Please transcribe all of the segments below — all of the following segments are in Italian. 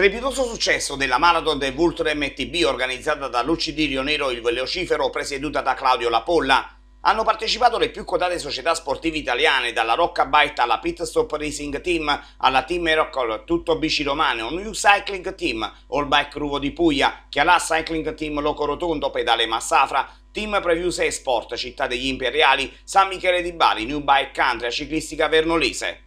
Strepitoso successo della Marathon del Vulture MTB organizzata da Lucidirio Nero il Velocifero presieduta da Claudio Lapolla. Hanno partecipato le più quotate società sportive italiane, dalla Rocca Bite alla Pit Stop Racing Team, alla Team Miracle, Tutto Bici Romano, New Cycling Team, All Bike Ruvo di Puglia, Chialà Cycling Team Loco Rotondo, Pedale Massafra, Team Previews 6 Sport, Città degli Imperiali, San Michele di Bari, New Bike Country, Ciclistica Vernolese.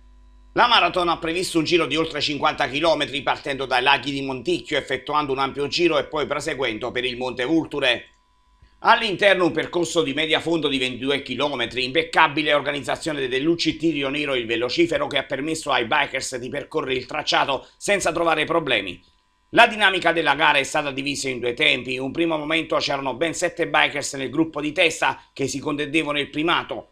La maratona ha previsto un giro di oltre 50 km partendo dai laghi di Monticchio, effettuando un ampio giro e poi proseguendo per il Monte Vulture. All'interno un percorso di media fondo di 22 km, impeccabile organizzazione dell'UCT Rionero il velocifero che ha permesso ai bikers di percorrere il tracciato senza trovare problemi. La dinamica della gara è stata divisa in due tempi, in un primo momento c'erano ben 7 bikers nel gruppo di testa che si contendevano il primato,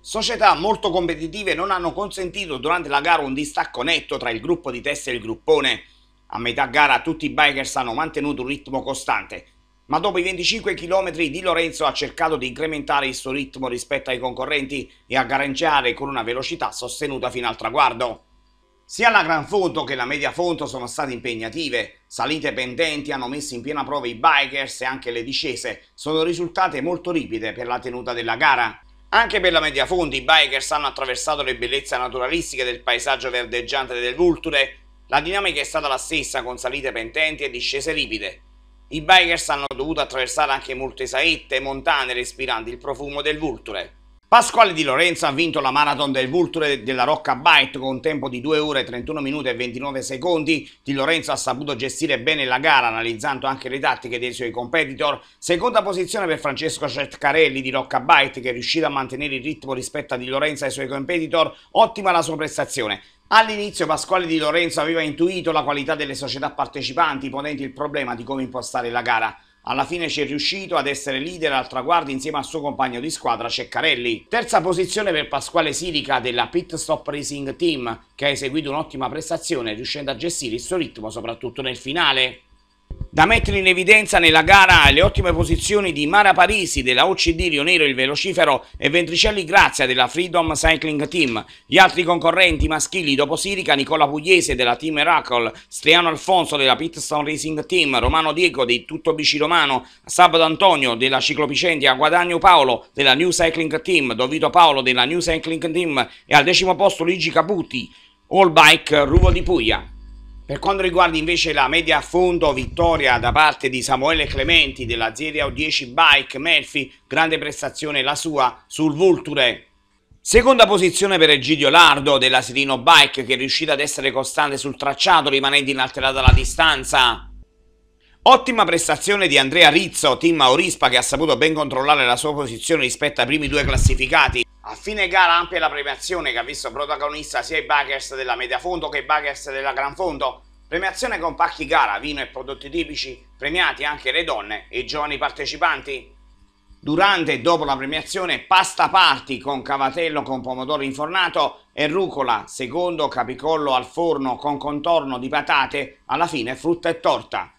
Società molto competitive non hanno consentito durante la gara un distacco netto tra il gruppo di testa e il gruppone. A metà gara tutti i bikers hanno mantenuto un ritmo costante, ma dopo i 25 km Di Lorenzo ha cercato di incrementare il suo ritmo rispetto ai concorrenti e a garanciare con una velocità sostenuta fino al traguardo. Sia la Gran Fondo che la Media Fondo sono state impegnative, salite pendenti hanno messo in piena prova i bikers e anche le discese sono risultate molto ripide per la tenuta della gara. Anche per la Mediafondi i bikers hanno attraversato le bellezze naturalistiche del paesaggio verdeggiante del Vulture, la dinamica è stata la stessa con salite pententi e discese ripide. I bikers hanno dovuto attraversare anche molte saette e montane respirando il profumo del Vulture. Pasquale Di Lorenzo ha vinto la marathon del Vulture della Rocca Bite con un tempo di 2 ore 31 minuti e 29 secondi. Di Lorenzo ha saputo gestire bene la gara analizzando anche le tattiche dei suoi competitor. Seconda posizione per Francesco Cetcarelli di Rocca Bite che è riuscito a mantenere il ritmo rispetto a Di Lorenzo e ai suoi competitor. Ottima la sua prestazione. All'inizio Pasquale Di Lorenzo aveva intuito la qualità delle società partecipanti ponendo il problema di come impostare la gara. Alla fine ci è riuscito ad essere leader al traguardo insieme al suo compagno di squadra Ceccarelli. Terza posizione per Pasquale Sirica della Pit Stop Racing Team, che ha eseguito un'ottima prestazione riuscendo a gestire il suo ritmo soprattutto nel finale. Da mettere in evidenza nella gara le ottime posizioni di Mara Parisi della OCD Rionero il Velocifero e Ventricelli Grazia della Freedom Cycling Team. Gli altri concorrenti maschili dopo Sirica, Nicola Pugliese della Team Miracle, Striano Alfonso della Pitstone Racing Team, Romano Diego di Tutto Bici Romano, Sabato Antonio della Ciclopicentia, Guadagno Paolo della New Cycling Team, Dovito Paolo della New Cycling Team e al decimo posto Luigi Caputi, All Bike Ruvo di Puglia. Per quanto riguarda invece la media a fondo, vittoria da parte di Samuele Clementi della Zeria 10 Bike Melfi, grande prestazione la sua sul Vulture. Seconda posizione per Egidio Lardo della Sirino Bike che è riuscita ad essere costante sul tracciato rimanendo inalterata la distanza. Ottima prestazione di Andrea Rizzo, team Aurispa che ha saputo ben controllare la sua posizione rispetto ai primi due classificati. A fine gara ampia la premiazione che ha visto protagonista sia i baggers della media fondo che i baggers della gran fondo. Premiazione con pacchi gara, vino e prodotti tipici, premiati anche le donne e i giovani partecipanti. Durante e dopo la premiazione pasta party con cavatello con pomodoro infornato e rucola, secondo capicollo al forno con contorno di patate, alla fine frutta e torta.